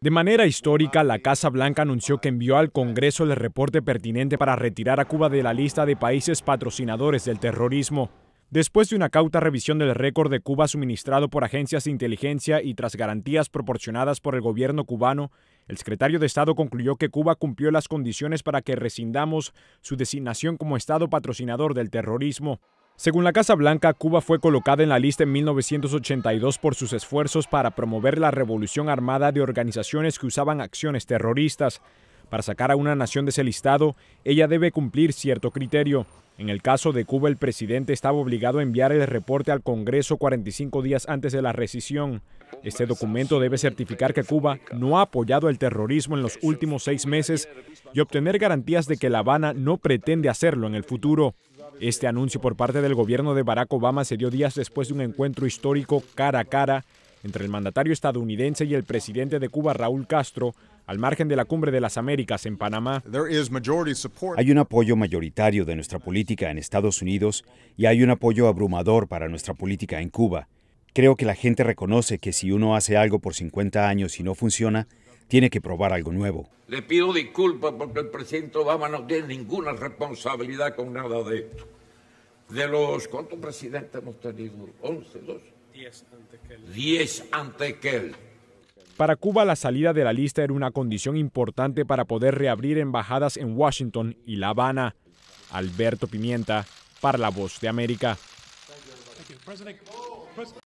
De manera histórica, la Casa Blanca anunció que envió al Congreso el reporte pertinente para retirar a Cuba de la lista de países patrocinadores del terrorismo. Después de una cauta revisión del récord de Cuba suministrado por agencias de inteligencia y tras garantías proporcionadas por el gobierno cubano, el secretario de Estado concluyó que Cuba cumplió las condiciones para que rescindamos su designación como Estado patrocinador del terrorismo. Según la Casa Blanca, Cuba fue colocada en la lista en 1982 por sus esfuerzos para promover la revolución armada de organizaciones que usaban acciones terroristas. Para sacar a una nación de ese listado, ella debe cumplir cierto criterio. En el caso de Cuba, el presidente estaba obligado a enviar el reporte al Congreso 45 días antes de la rescisión. Este documento debe certificar que Cuba no ha apoyado el terrorismo en los últimos seis meses y obtener garantías de que La Habana no pretende hacerlo en el futuro. Este anuncio por parte del gobierno de Barack Obama se dio días después de un encuentro histórico cara a cara entre el mandatario estadounidense y el presidente de Cuba, Raúl Castro, al margen de la Cumbre de las Américas en Panamá. Hay un apoyo mayoritario de nuestra política en Estados Unidos y hay un apoyo abrumador para nuestra política en Cuba. Creo que la gente reconoce que si uno hace algo por 50 años y no funciona, tiene que probar algo nuevo. Le pido disculpas porque el presidente Obama no tiene ninguna responsabilidad con nada de esto. De los, ¿cuántos presidentes hemos tenido? ¿11, 2. 10 ante Para Cuba la salida de la lista era una condición importante para poder reabrir embajadas en Washington y La Habana. Alberto Pimienta, para La Voz de América.